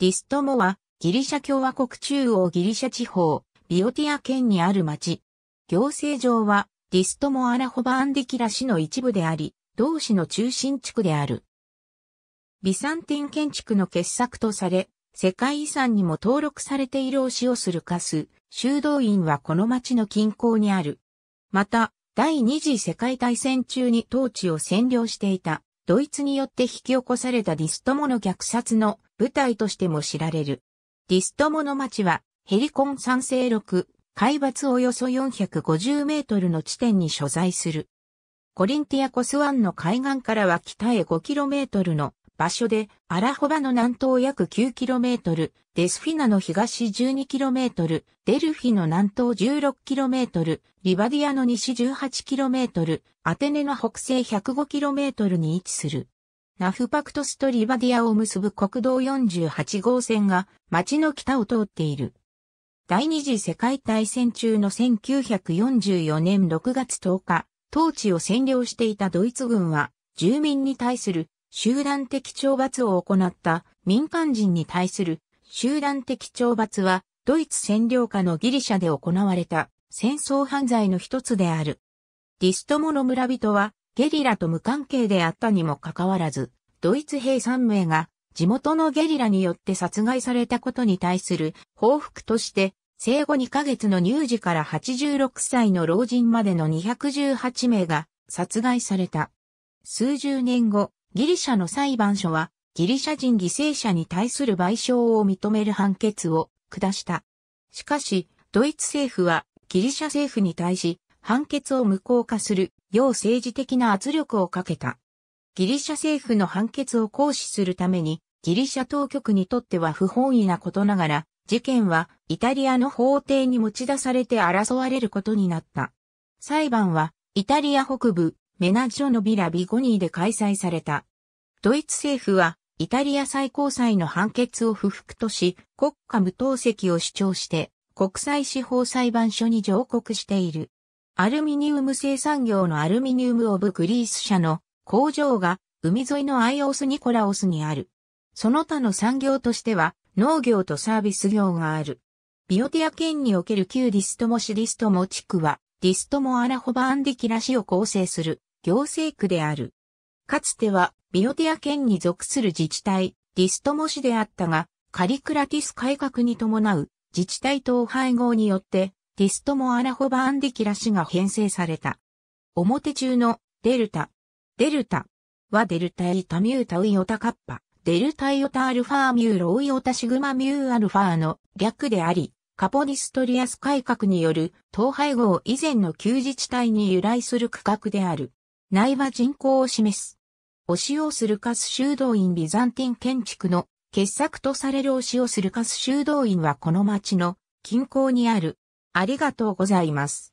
ディストモは、ギリシャ共和国中央ギリシャ地方、ビオティア県にある町。行政上は、ディストモアラホバアンディキラ市の一部であり、同市の中心地区である。ビサンティン建築の傑作とされ、世界遺産にも登録されている推しをするカス、修道院はこの町の近郊にある。また、第二次世界大戦中に統治を占領していたドイツによって引き起こされたディストモの虐殺の舞台としても知られる。ディストモの町は、ヘリコン山世6、海抜およそ450メートルの地点に所在する。コリンティアコスワンの海岸からは北へ5キロメートルの場所で、アラホバの南東約 9km、デスフィナの東 12km、デルフィの南東 16km、リバディアの西 18km、アテネの北西 105km に位置する。ナフパクトスとリバディアを結ぶ国道48号線が町の北を通っている。第二次世界大戦中の1944年6月10日、当地を占領していたドイツ軍は住民に対する集団的懲罰を行った民間人に対する集団的懲罰はドイツ占領下のギリシャで行われた戦争犯罪の一つである。ディストモの村人はゲリラと無関係であったにもかかわらず、ドイツ兵3名が地元のゲリラによって殺害されたことに対する報復として生後2ヶ月の乳児から86歳の老人までの218名が殺害された。数十年後、ギリシャの裁判所は、ギリシャ人犠牲者に対する賠償を認める判決を下した。しかし、ドイツ政府はギリシャ政府に対し判決を無効化する要政治的な圧力をかけた。ギリシャ政府の判決を行使するためにギリシャ当局にとっては不本意なことながら、事件はイタリアの法廷に持ち出されて争われることになった。裁判はイタリア北部メナジョのビラビゴニーで開催された。ドイツ政府は、イタリア最高裁の判決を不服とし、国家無党籍を主張して、国際司法裁判所に上告している。アルミニウム生産業のアルミニウム・オブ・グリース社の工場が海沿いのアイオス・ニコラオスにある。その他の産業としては農業とサービス業がある。ビオティア県における旧ディストモシディストモ地区はディストモアラホバアンディキラ市を構成する行政区である。かつてはビオティア県に属する自治体、ディストモ市であったが、カリクラティス改革に伴う自治体統廃合によって、ディストモアラホバアンディキラ市が編成された。表中のデルタ。デルタはデルタイタミュータウイオタカッパ、デルタイオタアルファミューロウイオタシグマミューアルファの略であり、カポディストリアス改革による統廃合以前の旧自治体に由来する区画である。内は人口を示す。オシオス・ルカス修道院ビザンティン建築の傑作とされるオシオス・ルカス修道院はこの町の近郊にある。ありがとうございます。